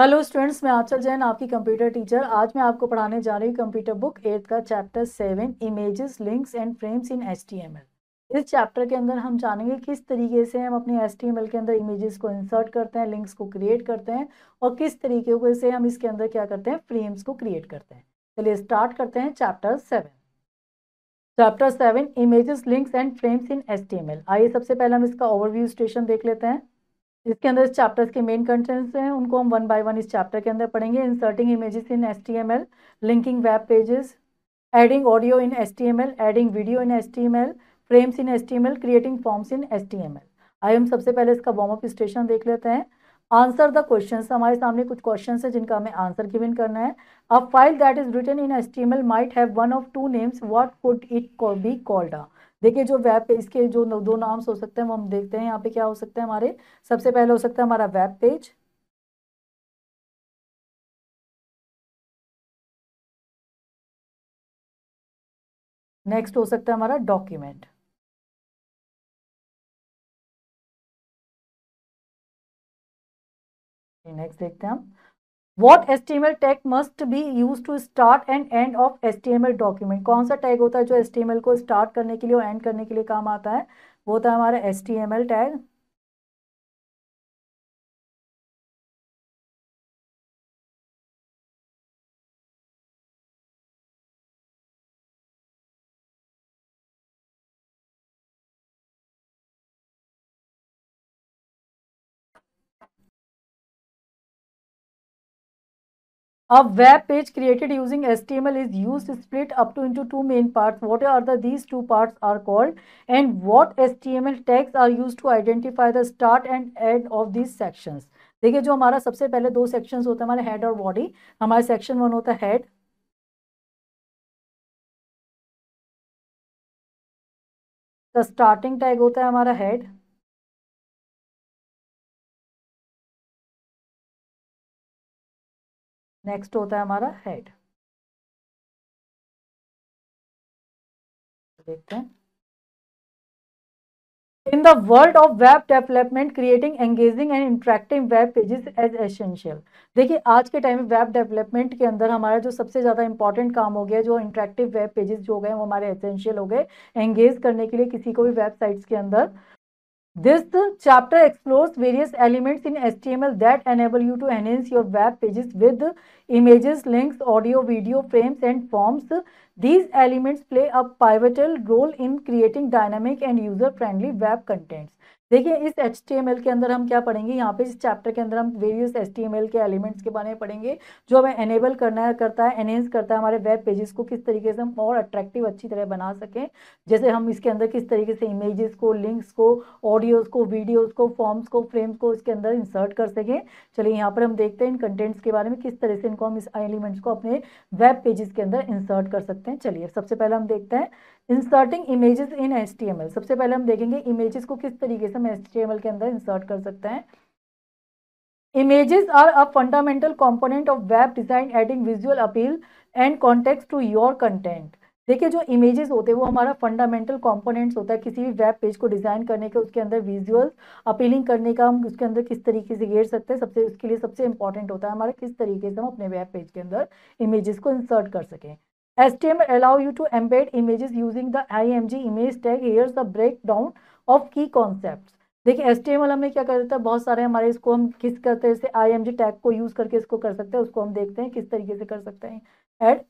Hello students मैं आचल जैन आपकी computer teacher आज मैं आपको पढ़ाने जा रही हूँ कंप्यूटर बुक एट का chapter seven images links and frames in S इस चैप्टर के अंदर हम जानेंगे किस तरीके से हम अपने एस के अंदर इमेजेस को इंसर्ट करते हैं लिंक्स को क्रिएट करते हैं और किस तरीके से हम इसके अंदर क्या करते हैं फ्रेम्स को क्रिएट करते हैं चलिए स्टार्ट करते हैं chapter seven chapter seven images links and frames in S आइए सबसे पहले हम इसका ओवरव्यू स्टेशन देख लेते हैं इसके अंदर इस चैप्टर्स के मेन कंटेंट्स हैं उनको हम वन बाय वन इस चैप्टर के अंदर पढ़ेंगे inserting images in S linking web pages adding audio in S adding video in S frames in S creating forms in S आई हम सबसे पहले इसका वार्म अप स्टेशन देख लेते हैं आंसर द क्वेश्चन हमारे सामने कुछ क्वेश्चन है जिनका हमें आंसर गिवन करना है a file that is written in S T M L might have one of two names what could it be called आ देखिए जो वेब पेज के जो दो नाम्स हो सकते हैं वो हम देखते हैं यहाँ पे क्या हो सकता है हमारे सबसे पहले हो सकता है हमारा वेब पेज नेक्स्ट हो सकता है हमारा डॉक्यूमेंट नेक्स्ट देखते हैं हम what S T M L tag must be use to start and end of S T M L document कौन सा टैग होता है जो एस टी एम एल को स्टार्ट करने के लिए और एंड करने के लिए काम आता है वो होता है हमारा S T M L tag A web page created using HTML is used split up to into two main parts. What are the these two parts are called and what HTML tags are used to identify the start and end of these sections. देखिए जो हमारा सबसे पहले दो sections होते हैं हमारे head और बॉडी हमारे सेक्शन वन होता है हेड द स्टार्टिंग टैग होता है हमारा हेड नेक्स्ट होता है हमारा हेड देखते हैं in the world of web development creating engaging and interacting web pages as essential देखिए आज के टाइम में वेब डेवलपमेंट के अंदर हमारा जो सबसे ज़्यादा इंपॉर्टेंट काम हो गया जो इंट्रैक्टिव वेब पेजेस जो हो गए वो हमारे एसेंशियल हो गए एंगेज करने के लिए किसी को भी वेबसाइट्स के अंदर This chapter explores various elements in HTML that enable you to enhance your web pages with images, links, audio, video, frames and forms. These elements play a pivotal role in creating dynamic and user-friendly web contents. देखिए इस H के अंदर हम क्या पढ़ेंगे यहाँ पे इस चैप्टर के अंदर हम वेरियस एच के एलिमेंट्स के बारे में पढ़ेंगे जो हमें एनेबल करना है, करता है एनहेंस करता है हमारे वेब पेजेस को किस तरीके से हम और अट्रैक्टिव अच्छी तरह बना सकें जैसे हम इसके अंदर किस तरीके से इमेजेस को लिंक्स को ऑडियोज़ को वीडियोज़ को फॉर्म्स को फ्रेम्स को इसके अंदर इंसर्ट कर सकें चलिए यहाँ पर हम देखते हैं इन कंटेंट्स के बारे में किस तरह से इनको हम इस एलिमेंट्स को अपने वेब पेजेस के अंदर इंसर्ट कर सकते हैं चलिए सबसे पहले हम देखते हैं इंसर्टिंग इमेजेस इन एस सबसे पहले हम देखेंगे इमेजेस को किस तरीके से हम एस के अंदर इंसर्ट कर सकते हैं images are a fundamental component of web design adding visual appeal and context to your content देखिए जो इमेजेस होते हैं वो हमारा फंडामेंटल कंपोनेंट्स होता है किसी भी वेब पेज को डिज़ाइन करने के उसके अंदर विजुअल अपीलिंग करने का हम उसके अंदर किस तरीके से घेर सकते हैं सबसे उसके लिए सबसे इंपॉर्टेंट होता है हमारा किस तरीके से हम अपने वेब पेज के अंदर इमेजेस को इंसर्ट कर सकें HTML allow you to embed images using the IMG image tag. Here's the breakdown of key concepts. देखिए एस हमें क्या कर देता है बहुत सारे हमारे इसको हम किस करते हैं आई एम जी टैग को यूज़ करके इसको कर सकते हैं उसको हम देखते हैं किस तरीके से कर सकते हैं add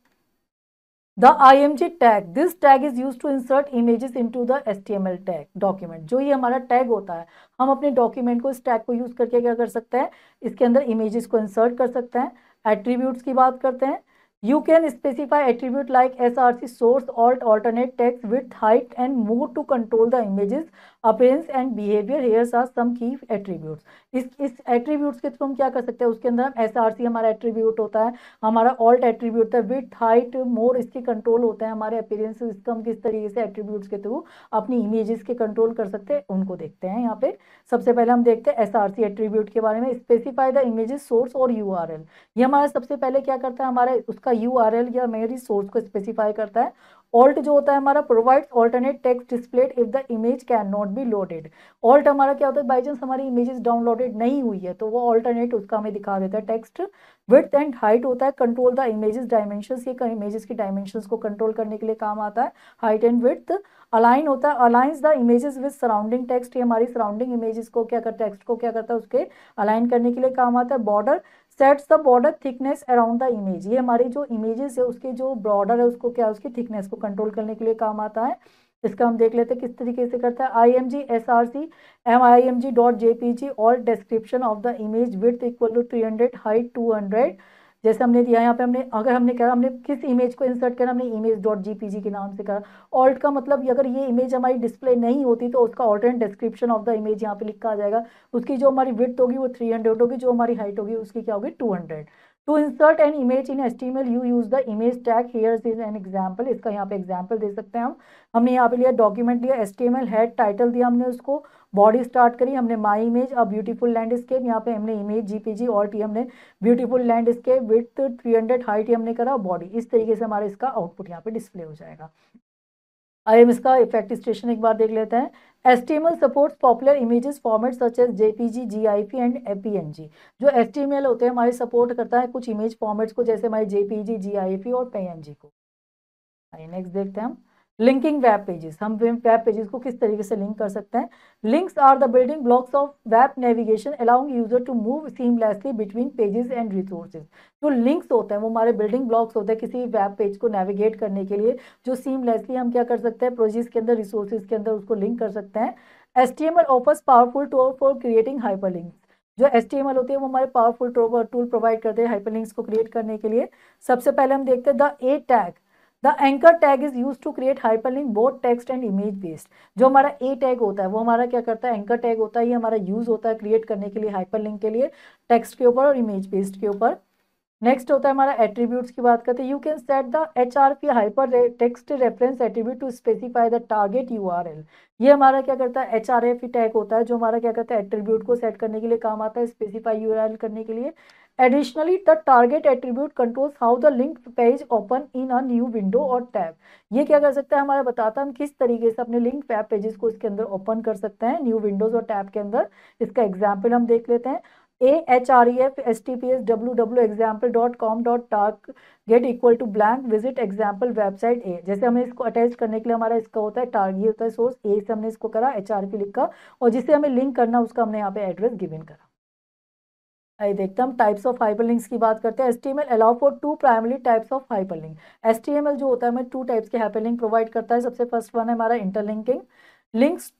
the I M G tag this tag is use to insert images to the S T M L tag document जो ये हमारा टैग होता है हम अपने डॉक्यूमेंट को इस टैग को यूज़ करके क्या कर सकते हैं इसके अंदर इमेजेस को इंसर्ट कर सकते हैं एट्रीब्यूट्स की बात करते हैं You can specify attribute like src source alt alternate text width height and more to control the images appearance and behaviour here's are some key attributes इस इस एट्रीब्यूट्स के थ्रू हम क्या कर सकते हैं उसके अंदर हम एस आर सी हमारा एट्रीब्यूट होता है हमारा ऑल्ट एट्रीब्यूट होता है विथ हाइट मोर इसके कंट्रोल होते हैं हमारे अपेयरेंस इसको हम किस तरीके से एट्रीब्यूट्स के थ्रू अपनी इमेजेस के कंट्रोल कर सकते हैं उनको देखते हैं यहाँ पे सबसे पहले हम देखते हैं एस आर सी एट्रीब्यूट के बारे में स्पेसिफाई द इमेजेस सोर्स और यू आर एल ये हमारा सबसे पहले क्या करता है हमारे उसका यू आर एल या मेरी सोर्स को स्पेसिफाई करता है ऑल्ट जो होता है हमारा provide alternate text displayed if the image can not be loaded alt हमारा क्या होता है बाई चांस हमारी इमेजेस डाउनलोडेड नहीं हुई है तो वो ऑल्टरनेट उसका हमें दिखा देता है टेक्स्ट विथ एंड हाइट होता है कंट्रोल द इमेजेस डायमेंशन ये इमेजेस की डायमेंशन को कंट्रोल करने के लिए काम आता है हाइट एंड विथ अलाइन होता है aligns the images with surrounding text ये हमारी सराउंडिंग इमेजेस को क्या करता है टेक्स्ट को क्या करता है उसके अलाइन करने के लिए काम आता है border sets the border thickness around the image ये हमारी जो इमेजेस है उसके जो बॉर्डर है उसको क्या उसकी थिकनेस को कंट्रोल करने के लिए काम आता है इसका हम देख लेते हैं किस तरीके से करता है I M G S R C M I M G dot J P G और description of the image width equal to three hundred height two hundred जैसे हमने दिया यहाँ पे हमने अगर हमने कहा हमने किस इमेज को इंसर्ट करना हमने इमेज डॉट जी के नाम से करा ऑल्ट का मतलब अगर ये इमेज हमारी डिस्प्ले नहीं होती तो उसका alternate description of the image यहाँ पे लिखा आ जाएगा उसकी जो हमारी विथ होगी वो थ्री हंड्रेड होगी जो हमारी हाइट होगी उसकी क्या होगी two hundred to insert an image in HTML you use the image tag here is an example इसका यहाँ पे एग्जाम्पल दे सकते हैं हम हमने यहाँ पे लिया डॉक्यूमेंट लिया एस्टीमेल हेड टाइटल दिया हमने उसको बॉडी स्टार्ट करी हमने माई इमेज अब ब्यूटीफुल लैंडस्केप यहाँ पे हमने इमेज जीपीजी और टी हमने ब्यूटीफुल लैंडस्केप विथ 300 हाइट हमने करा बॉडी इस तरीके से हमारे इसका आउटपुट यहाँ पे डिस्प्ले हो जाएगा आई एम इसका इफेक्ट स्टेशन एक बार देख लेते हैं HTML supports popular images format such as JPG, GIF and APNG जो HTML होते हैं हमारे सपोर्ट करता है कुछ इमेज फॉर्मेट्स को जैसे हमारे JPG, GIF और PNG को नेक्स्ट देखते हैं हम लिंकिंग वेब पेजेस हम वेब पेजेस को किस तरीके से लिंक कर सकते हैं links are the building blocks of web navigation allowing user to move seamlessly between pages and resources जो लिंक्स होते हैं वो हमारे बिल्डिंग ब्लॉक्स होते हैं किसी भी वेब पेज को नेविगेट करने के लिए जो सीमलेसली हम क्या कर सकते हैं प्रोजेस के अंदर रिसोर्सेज के अंदर उसको लिंक कर सकते हैं H T M L offers powerful tool for creating hyper links जो एस टी एम एल होती है वो हमारे पावरफुल टूल प्रोवाइड करते हैं हाइपर लिंक्स को क्रिएट करने के लिए सबसे पहले हम देखते हैं the A tag the anchor tag is use to create hyperlink both text and image based जो हमारा ए टैग होता है वो हमारा क्या करता है एंकर टैग होता है ये हमारा यूज होता है क्रिएट करने के लिए हाइपरलिंक के लिए टेक्स्ट के ऊपर और इमेज बेस्ड के ऊपर नेक्स्ट होता है हमारा एट्रीब्यूट्स की बात करते हैं you can set the H R P hyper text reference attribute to specify the target U R L ये हमारा क्या करता है एच आर एफ टैग होता है जो हमारा क्या करता है एट्रीब्यूट को सेट करने के लिए काम आता है स्पेसिफाई यू आर एल करने के लिए additionally the target attribute controls how the link page open in a new window और टैब ये क्या कर सकता है हमारा बताता है हम किस तरीके से अपने लिंक वेब पेजेस को इसके अंदर ओपन कर सकते हैं न्यू विंडोज और टैब के अंदर इसका एग्जाम्पल हम देख लेते हैं A H R E F H T P S W W example dot com dot target equal to blank visit example website A जैसे हमें इसको अटैच करने के लिए हमारा इसका होता है टारगेट होता है सोर्स ए से हमने इसको करा एच आर पी लिखा और जिसे हमें लिंक करना उसका हमने यहाँ पे एड्रेस गिविन करा आई देखते हैं हम टाइप्स ऑफ हाइपरलिंक्स की बात करते हैं H T M L allow for two primary types of hyperlink H T M L जो होता है हमें टू टाइप्स के हाइपरलिंक प्रोवाइड करता है सबसे फर्स्ट वन है हमारा interlinking links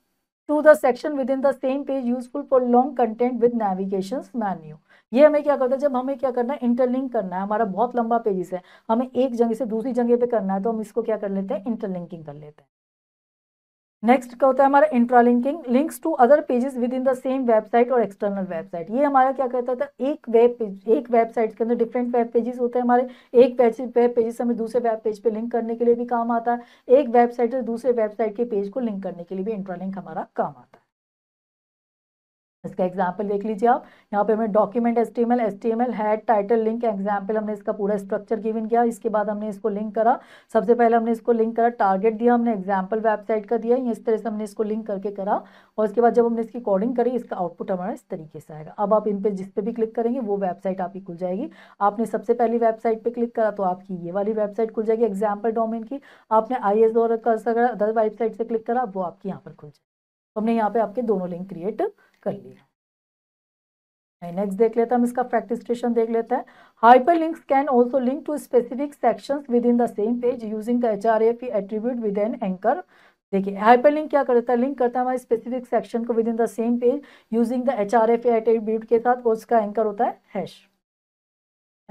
to the section within the same page useful for long content with navigation menu ये हमें क्या करता है जब हमें क्या करना है इंटरलिंक करना है हमारा बहुत लंबा पेजेस है हमें एक जगह से दूसरी जगह पे करना है तो हम इसको क्या कर लेते हैं इंटरलिंकिंग कर लेते हैं नेक्स्ट क्या होता है हमारा intralinking links to other pages within the same website और एक्सटर्नल वेबसाइट ये हमारा क्या कहता था एक वेब पेज एक वेबसाइट के अंदर डिफरेंट वेब पेजेस होते हैं हमारे एक वेब पेजेस हमें दूसरे वेब पेज पे लिंक करने के लिए भी काम आता है एक वेबसाइट से दूसरे वेबसाइट के पेज को लिंक करने के लिए भी इंट्रालिंक हमारा काम आता है इसका एग्जाम्पल देख लीजिए आप यहाँ पे हमने document H T M L H T M L head title link example हमने इसका पूरा स्ट्रक्चर गिवन किया इसके बाद हमने इसको लिंक करा सबसे पहले हमने इसको लिंक करा टारगेट दिया हमने एग्जाम्पल वेबसाइट का दिया इस तरह से हमने इसको लिंक करके करा और उसके बाद जब हमने इसकी कॉडिंग करी इसका आउटपुट हमारा इस तरीके से आएगा अब आप इन पर जिस पे भी क्लिक करेंगे वो वेबसाइट आपकी खुल जाएगी आपने सबसे पहली वेबसाइट पर क्लिक करा तो आपकी ये वाली वेबसाइट खुल जाएगी एग्जाम्पल डोमेन की आपने आई एस और अदर वेबसाइट से क्लिक करा वो आपकी यहाँ पर खुल जाएगी तो हमने यहाँ पे आपके दोनों लिंक क्रिएट कर लिया नेक्स्ट देख लेते हैं हम इसका प्रैक्टिस्टेशन देख लेते हैं hyper links can also link to specific sections within the same page using the H R F attribute with an anchor देखिए हाइपर लिंक क्या करता है लिंक करता है हमारे स्पेसिफिक सेक्शन को within the same page using the H R F attribute के साथ उसका एंकर होता है हैश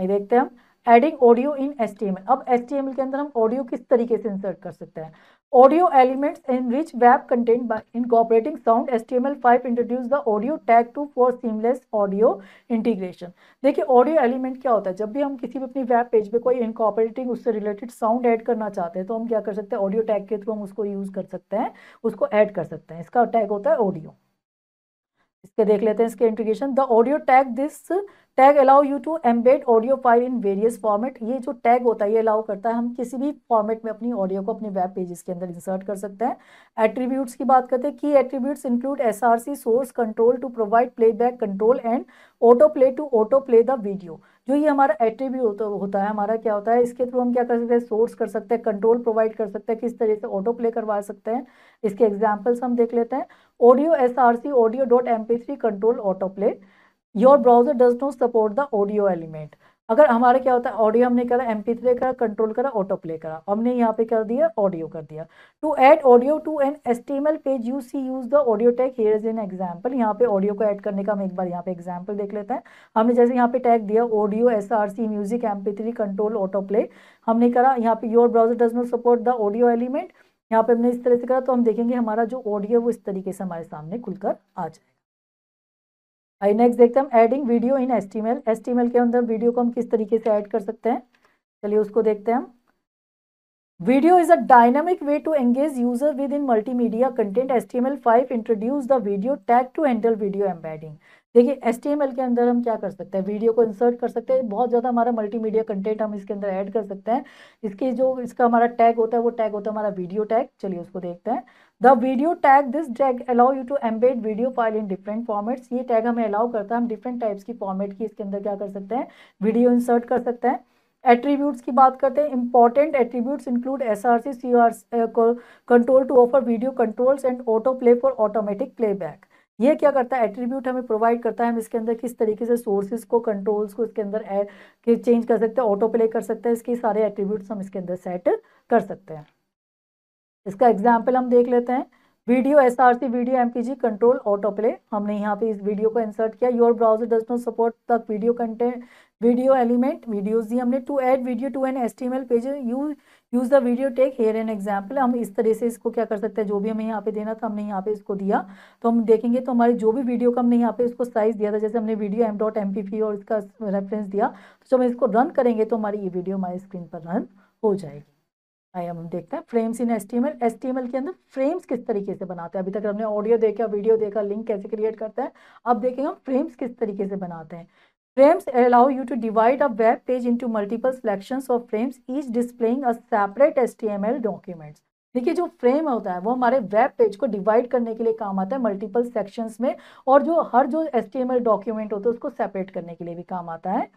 देखते हैं हम एडिंग ऑडियो इन एस अब एस के अंदर हम ऑडियो किस तरीके से इंसर्ट कर सकते हैं audio elements in rich web content incorporating sound H T M L five introduce the audio tag to for seamless audio integration देखिए ऑडियो एलिमेंट क्या होता है जब भी हम किसी भी अपनी वेब पेज पे कोई इनकॉपरेटिंग उससे रिलेटेड साउंड एड करना चाहते हैं तो हम क्या कर सकते हैं ऑडियो टैग के थ्रू हम उसको यूज़ कर सकते हैं उसको ऐड कर सकते हैं इसका टैग होता है ऑडियो इसके देख लेते हैं इसके integration the audio tag this tag allow you to embed audio file in various format ये जो टैग होता है ये अलाउ करता है हम किसी भी फॉर्मेट में अपनी ऑडियो को अपने वेब पेजेस के अंदर इंसर्ट कर सकते हैं एट्रीब्यूट्स की बात करते हैं की attributes include S source control to provide back control and auto play to auto play the video जो ये हमारा एट्रीब्यूट तो होता है हमारा क्या होता है इसके थ्रू हम क्या कर सकते हैं सोर्स कर सकते हैं कंट्रोल प्रोवाइड कर सकते हैं किस तरह से ऑटो प्ले करवा सकते हैं इसके एग्जाम्पल्स हम देख लेते हैं audio S R C audio dot M P three control auto play your browser does not support the audio element अगर हमारा क्या होता है ऑडियो हमने करा एम पी थ्री करा कंट्रोल करा ऑटो प्ले करा हमने यहाँ पे कर दिया ऑडियो कर दिया to add audio to an H T M L page you see use the audio tag here is an example यहाँ पे ऑडियो को ऐड करने का हम एक बार यहाँ पे एग्जाम्पल देख लेते हैं हमने जैसे यहाँ पे टैग दिया audio S R C music M P three control auto play हमने करा यहाँ पे your browser does not support the audio element यहाँ पे हमने इस तरह से करा तो हम देखेंगे हमारा जो ऑडियो वो इस तरीके से हमारे सामने खुलकर आ जाए आई नेक्स्ट देखते हैं हम एडिंग वीडियो इन एस एसटीएमएल के अंदर वीडियो को हम किस तरीके से ऐड कर सकते हैं चलिए उसको देखते हैं हम Video is a dynamic way to engage user within multimedia content. Five introduce the video tag to handle video embedding देखिए HTML के अंदर हम क्या कर सकते हैं वीडियो को इंसर्ट कर सकते हैं बहुत ज़्यादा हमारा मल्टीमीडिया कंटेंट हम इसके अंदर ऐड कर सकते हैं इसकी जो इसका हमारा टैग होता है वो टैग होता है हमारा वीडियो टैग चलिए उसको देखते हैं the video tag this tag allow you to embed video file in different formats ये टैग हमें अलाउ करता है हम डिफरेंट टाइप्स की फॉर्मेट की इसके अंदर क्या कर सकते हैं वीडियो इंसर्ट कर सकते हैं एट्रीब्यूट्स की बात करते हैं important attributes include S R C C R control to offer video controls and auto play for automatic playback ये क्या करता है एट्रीब्यूट हमें प्रोवाइड करता है हम इसके अंदर किस तरीके से सोर्सेज को कंट्रोल्स को इसके अंदर चेंज कर सकते हैं ऑटो प्ले कर सकते हैं इसके सारे एट्रीब्यूट्स हम इसके अंदर सेट कर सकते हैं इसका एग्जाम्पल हम देख लेते हैं video S R C video M P G control auto play हमने यहाँ पे इस वीडियो को इंसर्ट किया your browser does not support the video content video element videos दी हमने to add video to an H T M L page you use the video tag here an example हम इस तरह से इसको क्या कर सकते हैं जो भी हमें यहाँ पे देना था हमने यहाँ पे इसको दिया तो हम देखेंगे तो हमारी जो भी वीडियो का हमने यहाँ पे इसको साइज़ दिया था जैसे हमने video M dot M P P और इसका रेफरेंस दिया तो जब हम इसको रन करेंगे तो हमारी ये वीडियो हमारी स्क्रीन पर रन हो जाएगी आइए हम देखते हैं frames in S T M के अंदर फ्रेम्स किस तरीके से बनाते हैं अभी तक हमने ऑडियो देखा वीडियो देखा लिंक कैसे क्रिएट करते हैं अब देखेंगे हम फ्रेम्स किस तरीके से बनाते हैं Frames allow you to divide a web page into multiple sections of frames, each displaying a separate HTML documents देखिए जो फ्रेम होता है वो हमारे वेब पेज को डिवाइड करने के लिए काम आता है मल्टीपल सेक्शंस में और जो हर जो एस डॉक्यूमेंट होता है उसको सेपरेट करने के लिए भी काम आता है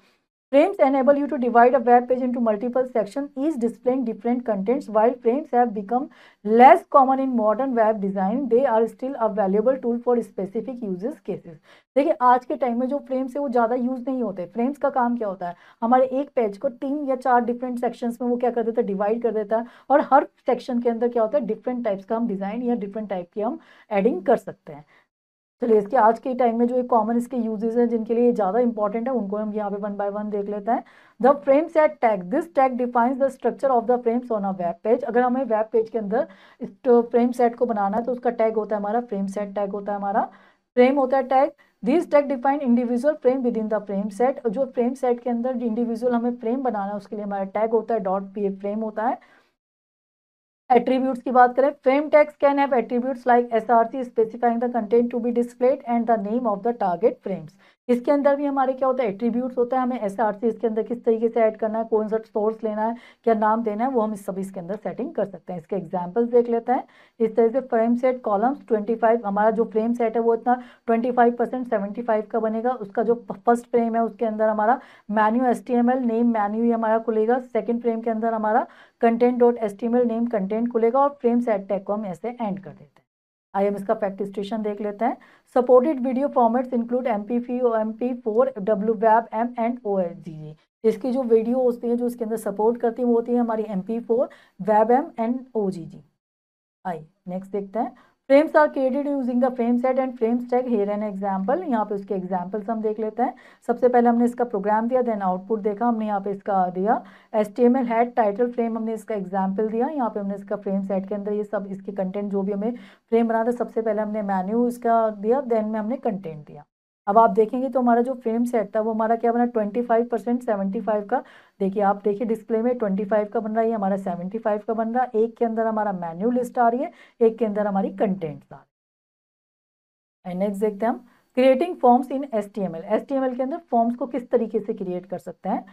Frames enable you to divide a web page into multiple sections, each displaying different contents. While frames have become less common in modern web design, they are still a valuable tool for specific uses cases. देखिए आज के time में जो frames है वो ज़्यादा use नहीं होते फ्रेम्स का काम क्या होता है हमारे एक पेज को तीन या चार डिफरेंट सेक्शंस में वो क्या कर देता है डिवाइड कर देता है और हर सेक्शन के अंदर क्या होता है डिफरेंट टाइप्स का हम डिज़ाइन या डिफरेंट टाइप की हम एडिंग कर सकते हैं चलिए इसके आज के टाइम में जो एक कॉमन इसके यूजेस हैं जिनके लिए ज़्यादा इंपॉर्टेंट है उनको हम यहाँ पे वन बाय वन देख लेते हैं the frame set tag this tag defines the structure of the frames on a web page अगर हमें वेब पेज के अंदर इस फ्रेम सेट को बनाना है तो उसका टैग होता है हमारा फ्रेम सेट टैग होता है हमारा फ्रेम होता है tag this tag defined individual frame with within the frame set जो फ्रेम सेट के अंदर इंडिविजुअल हमें फ्रेम बनाना है उसके लिए हमारा टैग होता है डॉट पी फ्रेम होता है एट्रीब्यूट्स की बात करें frame tags can have attributes like SRC specifying the content to be displayed and the name of the target frames इसके अंदर भी हमारे क्या होता है एट्रीब्यूट्स होता है हमें एस आर सी इसके अंदर किस तरीके से ऐड करना है कौन सा सोर्स लेना है क्या नाम देना है वो हम इस सब इसके अंदर सेटिंग कर सकते हैं इसके एग्जाम्पल्स देख लेते हैं इस तरह से फ्रेम सेट कॉलम्स 25 हमारा जो फ्रेम सेट है वो इतना 25 परसेंट सेवेंटी का बनेगा उसका जो फर्स्ट फ्रेम है उसके अंदर हमारा मैन्यू एस नेम मैन्यू ही हमारा खुलेगा सेकेंड फ्रेम के अंदर हमारा content dot S name content खुलेगा और फ्रेम सेट टैग को हम ऐसे एंड कर देते हैं आइए हम इसका फैक्ट स्टेशन देख लेते हैं supported video formats include M P फी M P four W web M and O H G इसकी जो वीडियो होती है जो इसके अंदर सपोर्ट करती है वो होती है हमारी M P four web M and O G G आइए नेक्स्ट देखते हैं frames are created using the frame set and frame tag here an example यहाँ पे उसके एग्जाम्पल्स हम देख लेते हैं सबसे पहले हमने इसका प्रोग्राम दिया देन आउटपुट देखा हमने यहाँ पे इसका दिया H T M L head title frame हमने इसका एग्जाम्पल दिया यहाँ पे हमने इसका फ्रेम सेट के अंदर ये सब इसके कंटेंट जो भी हमें फ्रेम बना था सबसे पहले हमने मैन्यू इसका दिया देन में हमने कंटेंट दिया अब आप देखेंगे तो हमारा जो फ्रेम सेट था वो हमारा क्या बना twenty five percent seventy five का देखिए आप देखिए डिस्प्ले में ट्वेंटी फाइव का बन रहा है ये हमारा सेवेंटी फाइव का बन रहा है एक के अंदर हमारा मेन्यू लिस्ट आ रही है एक के अंदर हमारी कंटेंट आ रही है एंड नेक्स्ट देखते हैं हम creating forms in S T M L H T M L के अंदर फॉर्म्स को किस तरीके से क्रिएट कर सकते हैं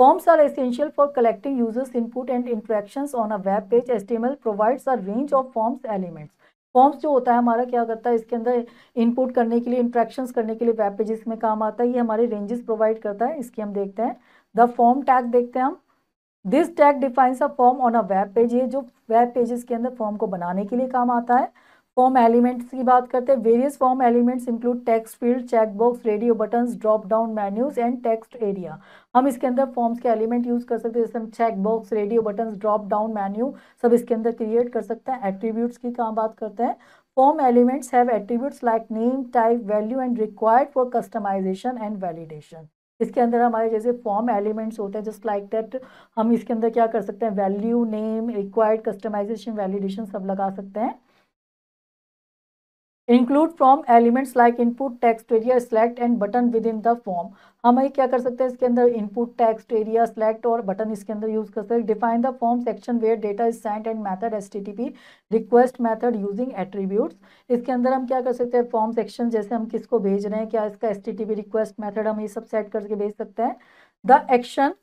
Forms are essential for collecting users' input and interactions on a web page. HTML provides a range of forms elements forms जो होता है हमारा क्या करता है इसके अंदर इनपुट करने के लिए इंट्रैक्शंस करने के लिए वेब पेजेस में काम आता है ये हमारे रेंजेस प्रोवाइड करता है इसके हम देखते हैं द फॉर्म टैग देखते हैं हम this tag defines a form on a web page ये जो वेब पेजेस के अंदर फॉर्म को बनाने के लिए काम आता है फॉर्म एलिमेंट्स की बात करते हैं various form elements include text field checkbox radio buttons drop down menus and text area हम इसके अंदर फॉर्म्स के एलिमेंट यूज़ कर सकते हैं जैसे हम checkbox radio buttons drop down menu सब इसके अंदर क्रिएट कर सकते हैं एट्रीब्यूट्स की कहाँ बात करते हैं form elements have attributes like name type value and required for customization and validation इसके अंदर हमारे जैसे फॉर्म एलिमेंट्स होते हैं जस्ट लाइक दैट हम इसके अंदर क्या कर सकते हैं value name required customization validation सब लगा सकते हैं include from elements like input text area select and button within the form हम ये क्या कर सकते हैं इसके अंदर इनपुट टेक्स्ट एरिया सेलेक्ट और बटन इसके अंदर यूज कर सकते हैं define the form section where data is sent and method as request method using attributes इसके अंदर हम क्या कर सकते हैं फॉर्म सेक्शन जैसे हम किसको भेज रहे हैं क्या इसका एस रिक्वेस्ट मैथड हम ये सब सेट करके भेज सकते हैं the action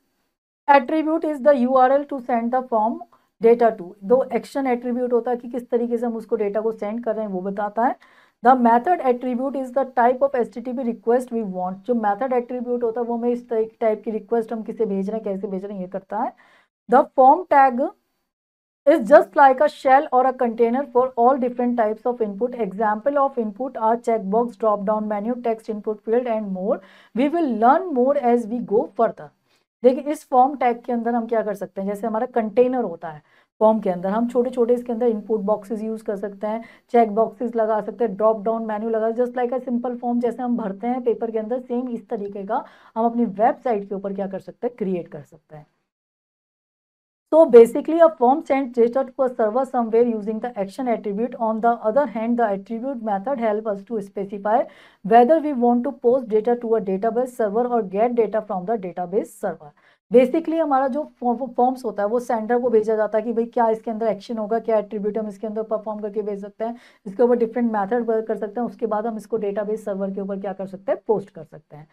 attribute is the U R L to send the form data to दो एक्शन एट्रीब्यूट होता है कि किस तरीके से हम उसको डेटा को सेंड कर रहे हैं वो बताता है the method attribute is the type of S T T P request we want जो मैथड एट्रीब्यूट होता है वो हमें इस टाइप की रिक्वेस्ट हम किसे भेज रहे हैं कैसे भेज रहे हैं ये करता है the form tag is just like a shell or a container for all different types of input example of input are checkbox drop down menu text input field and more we will learn more as we go further देखिए इस form tag के अंदर हम क्या कर सकते हैं जैसे हमारा कंटेनर होता है फॉर्म के अंदर हम छोटे छोटे इसके अंदर इनपुट बॉक्सेस यूज कर सकते हैं चेक बॉक्सेस लगा सकते हैं ड्रॉप डाउन मेन्यू लगा just like a simple form जैसे हम भरते हैं पेपर के अंदर सेम इस तरीके का हम अपनी वेबसाइट के ऊपर क्या कर सकते हैं क्रिएट कर सकते हैं so basically a form send register to a server somewhere using the action attribute on the other hand the attribute method help us to specify whether we want to post data to a database server or get data from the database server basically हमारा जो forms होता है वो sender को भेजा जाता है कि भाई क्या इसके अंदर एक्शन होगा क्या एट्रीब्यूट हम इसके अंदर परफॉर्म करके भेज सकते हैं इसके ऊपर डिफरेंट मैथड वर्क कर सकते हैं उसके बाद हम इसको डेटाबेस सर्वर के ऊपर क्या कर सकते हैं पोस्ट कर सकते हैं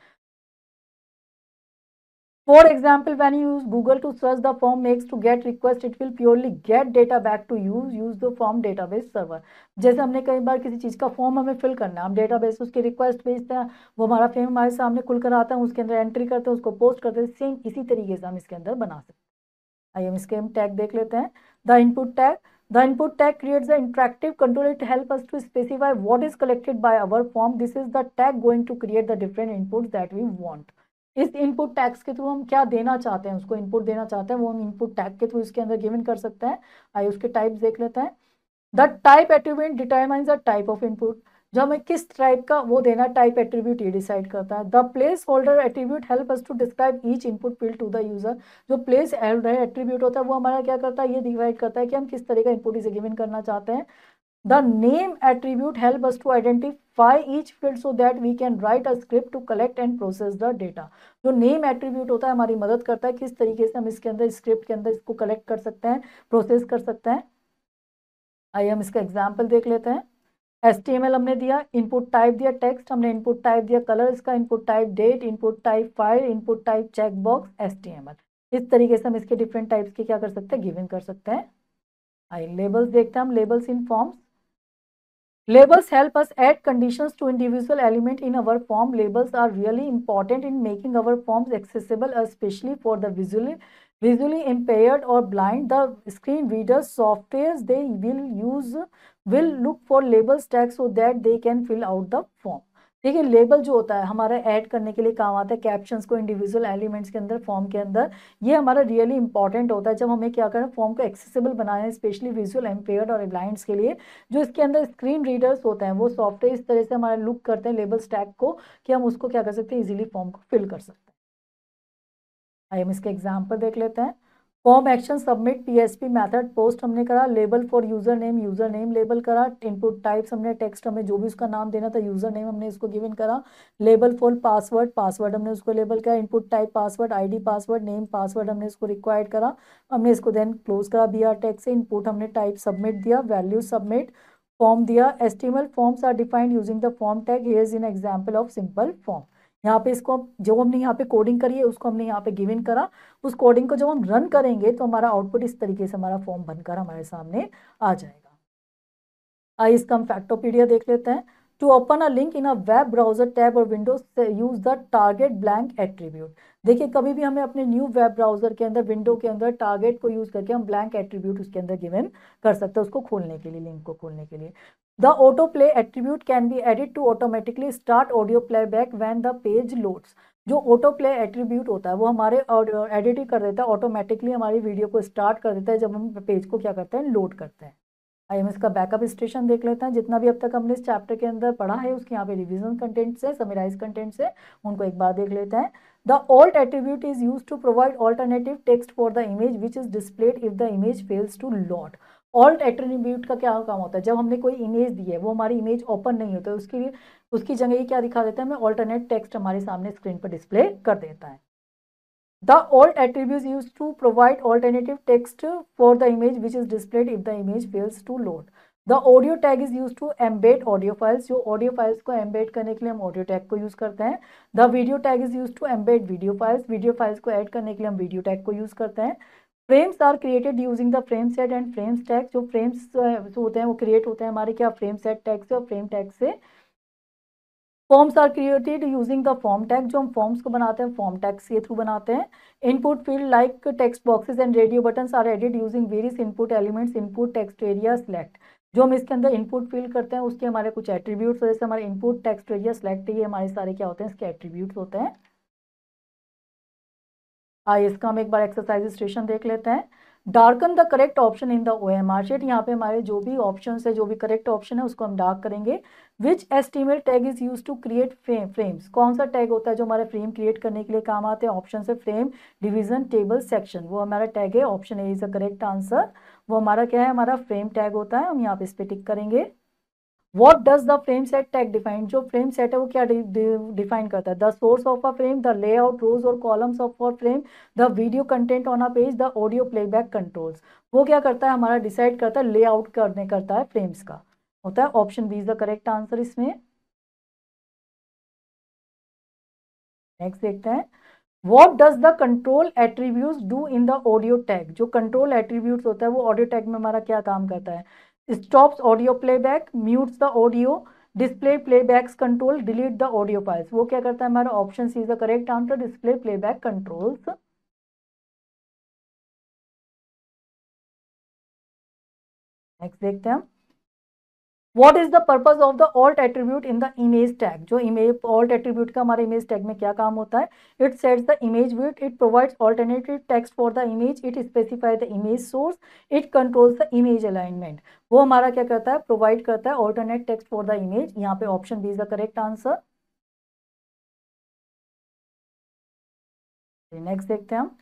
for example when you use Google to search the form makes to get request, it will purely get data back to you. Use, use the form database server. जैसे हमने कई बार किसी चीज़ का फॉर्म हमें फिल करना है हम डेटाबेस उसकी रिक्वेस्ट भेजते हैं वो हमारा फेम हमारे सामने खुल कर आता है उसके अंदर एंट्री करते हैं उसको पोस्ट करते हैं सेम इसी तरीके से हम इसके अंदर बना सकते हैं आइए हम इसके हम टैग देख लेते हैं the input tag the input tag creates the interactive control it help us to specify what is collected by our form this is the tag going to create the different input that we want इस input tags के through हम क्या देना चाहते हैं उसको input देना चाहते हैं वो हम इनपुट टैक्स के थ्रू इसके अंदर गिवन कर सकते हैं आइए उसके टाइप देख लेते हैं the type attribute determines the type of input जो हमें किस टाइप का वो देना टाइप एट्रीब्यूट ये डिसाइड करता है the placeholder attribute help us to describe each input field to the user जो प्लेस एट्रीब्यूट होता है वो हमारा क्या करता है ये डिवाइड करता है कि हम किस तरह का इनपुट इसे गिवन करना चाहते हैं The name attribute help us to identify each field so that we can write a script to collect and process the data. जो name attribute होता है हमारी मदद करता है किस तरीके से हम इसके अंदर स्क्रिप्ट के अंदर इसको कलेक्ट कर सकते हैं प्रोसेस कर सकते हैं आइए हम इसका एग्जाम्पल देख लेते हैं एस हमने दिया इनपुट टाइप दिया टेक्स्ट हमने इनपुट टाइप दिया कलर इसका input type date input type file input type checkbox as इस तरीके से हम इसके डिफरेंट टाइप्स के क्या कर सकते हैं गिव इन कर सकते हैं आइए लेबल्स देखते हैं हम labels in forms Labels help us add conditions to individual element in our form. Labels are really important in making our forms accessible, especially for the visually, visually impaired or blind. The screen reader softwares they will use will look for labels tags so that they can fill out the form. देखिए label जो होता है हमारा add करने के लिए काम आता है कैप्शंस को इंडिविजुअल एलिमेंट्स के अंदर फॉर्म के अंदर ये हमारा रियली इंपॉर्टेंट होता है जब हमें क्या करना फॉर्म को एक्सेसिबल बनाना है स्पेशली विजुअल एम्पेयर्ड और ब्लाइंड्स के लिए जो इसके अंदर स्क्रीन रीडर्स होते हैं वो सॉफ्टवेयर इस तरह से हमारा लुक करते हैं लेबल स्टैक को कि हम उसको क्या कर सकते हैं इजिली फॉर्म को फिल कर सकते हैं आई हम इसके एग्जाम्पल देख लेते हैं form action submit TSP method post हमने करा label for user name user name label करा इनपुट टाइप्स हमने टेक्स्ट हमें जो भी उसका नाम देना था यूजर नेम हमने इसको गिवन करा लेबल फॉर पासवर्ड पासवर्ड हमने उसको लेबल करा input type password ID password name password हमने इसको रिक्वायर्ड करा हमने इसको देन क्लोज करा बी आर टेक्स से इनपुट हमने टाइप सबमिट दिया वैल्यू सबमिट फॉर्म दिया HTML forms are defined using the form tag here is an example of simple form यहाँ पे इसको जो हमने यहाँ पे कोडिंग करी है उसको हमने यहाँ पे गिव इन करा उस कोडिंग को जब हम रन करेंगे तो हमारा आउटपुट इस तरीके से हमारा फॉर्म बनकर हमारे सामने आ जाएगा आइए इसका हम फैक्टोपीडिया देख लेते हैं to open a link in a web browser tab or windows use the target blank attribute देखिए कभी भी हमें अपने न्यू वेब ब्राउजर के अंदर विंडो के अंदर टारगेट को यूज करके हम ब्लैंक एट्रीब्यूट उसके अंदर गिवन कर सकते हैं उसको खोलने के लिए लिंक को खोलने के लिए The autoplay attribute can be added to automatically start audio playback when the page loads. जो ऑटो प्ले एट्रीब्यूट होता है वो हमारे एडिट ही कर देता है ऑटोमेटिकली हमारी वीडियो को स्टार्ट कर देता है जब हम पेज को क्या करते हैं लोड करते हैं आई एम इसका बैकअप स्टेशन देख लेते हैं जितना भी अब तक हमने इस चैप्टर के अंदर पढ़ा है उसके यहाँ पे रिविजन कंटेंट्स है समराइज कंटेंट्स है उनको एक बार देख लेते हैं the alt attribute is use to provide alternative text for the image which is displayed if the image fails to load alt attribute का क्या काम होता है जब हमने कोई इमेज दी है वो हमारी इमेज ओपन नहीं होता है उसके लिए उसकी जगह ये क्या दिखा देता है हमें ऑल्टरनेट टेक्स्ट हमारे सामने स्क्रीन पर डिस्प्ले कर देता है the alt attribute use to provide alternative text for the image which is displayed if the image fails to load the audio tag is use to embed audio files जो audio files को embed करने के लिए हम audio tag को use करते हैं the video tag is use to embed video files video files को एड करने के लिए हम वीडियो टैग को यूज़ करते हैं frames are created using the frame set and frames tag जो फ्रेम्स uh, होते हैं वो क्रिएट होते हैं हमारे क्या फ्रेम सेट टैग से और फ्रेम टैग से forms are created using the form tag जो हम फॉर्म्स को बनाते हैं फॉर्म टैग्स के थ्रू बनाते हैं input field like text boxes and radio buttons are added using various input elements input text area select जो हम इसके अंदर इनपुट फील करते हैं उसके हमारे कुछ एट्रीब्यूट्स जैसे हमारे इनपुट टेक्स्ट एरिया सेलेक्ट ये हमारे सारे क्या होते हैं इसके एट्रीब्यूट्स होते हैं आइए इसका हम एक बार एक्सरसाइज स्टेशन देख लेते हैं darken the correct option in the O M R sheet यहाँ पे हमारे जो भी ऑप्शन है जो भी करेक्ट ऑप्शन है उसको हम डार्क करेंगे which HTML tag is use to create frames कौन सा टैग होता है जो हमारे फ्रेम क्रिएट करने के लिए काम आते हैं ऑप्शन है फ्रेम डिविजन टेबल सेक्शन वो हमारा टैग है option A is a correct answer वो हमारा क्या है हमारा फ्रेम टैग होता है हम यहाँ पे इस पर टिक करेंगे what does the frame set tag define जो फ्रेम सेट है वो क्या डिफाइन करता है the source of a frame the layout rows और columns of a frame the video content on a page the audio playback controls वो क्या करता है हमारा डिसाइड करता है आउट करने करता है फ्रेम्स का होता है option B is the correct answer इसमें नेक्स्ट देखते हैं what does the control attribute do in the audio tag जो कंट्रोल एट्रीब्यूट होता है वो ऑडियो टैग में हमारा क्या काम करता है stops audio playback mutes the audio display playbacks control delete the audio files वो क्या करता है हमारा option C is the correct answer display playback controls next देखते हैं हम what is the purpose of the alt attribute in the image tag जो image alt attribute का हमारे इमेज टैग में क्या काम होता है it sets the image with it provides alternative text for the image it specify the image source it controls the image alignment वो हमारा क्या करता है प्रोवाइड करता है alternate text for the image यहाँ पे option B is the correct answer next देखते हैं हम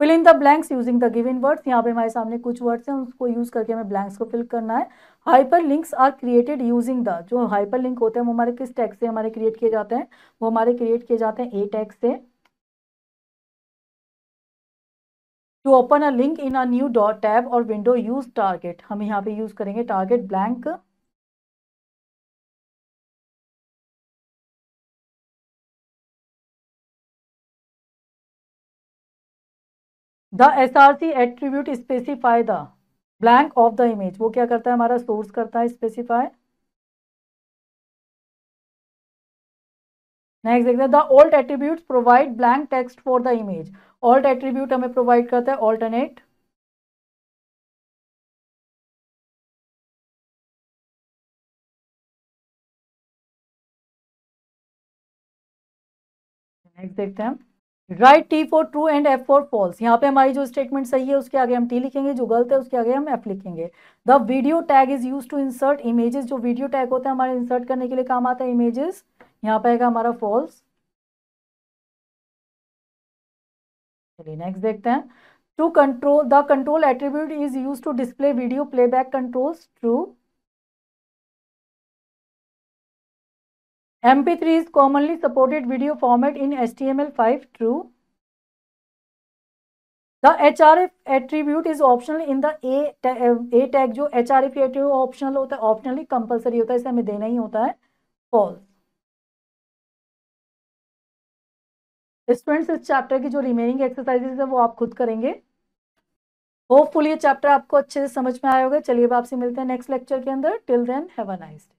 fill in the blanks using the given words यहाँ पे हमारे सामने कुछ वर्ड्स हैं उसको यूज़ करके हमें ब्लैंक्स को फिल करना है hyperlinks are created using the जो हाइपर लिंक होते हैं वो हमारे किस टैग से हमारे क्रिएट किए जाते हैं वो हमारे क्रिएट किए जाते हैं ए टैग से to open a link in a new dot tab और विंडो यूज टारगेट हम यहाँ पे यूज़ करेंगे target blank the S R C attribute specify the blank of the image वो क्या करता है हमारा सोर्स करता है स्पेसिफाई नेक्स्ट देखते हैं the alt attribute provide blank text for the image alt attribute हमें प्रोवाइड करता है ऑल्टरनेट नेक्स्ट देखते हैं write T for true and F for false यहाँ पे हमारी जो स्टेटमेंट सही है उसके आगे हम टी लिखेंगे जो गलत है उसके आगे हम एफ लिखेंगे the video tag is use to insert images जो वीडियो टैग होता है हमारे इंसर्ट करने के लिए काम आता है इमेजेस यहाँ पे आएगा हमारा फॉल्स चलिए नेक्स्ट देखते हैं to control the control attribute is use to display video playback controls true MP3 is commonly supported video format in HTML5, true. The HRF attribute is optional in the A tag, A tag जो HRF attribute optional होता है optionally compulsory होता है इसे हमें देना ही होता है false. स्टूडेंट्स इस चैप्टर की जो रिमेनिंग एक्सरसाइजेज है वो आप खुद करेंगे होपफुल ये चैप्टर आपको अच्छे से समझ में आया होगा चलिए अब आपसे मिलते हैं नेक्स्ट लेक्चर के अंदर till then have a nice day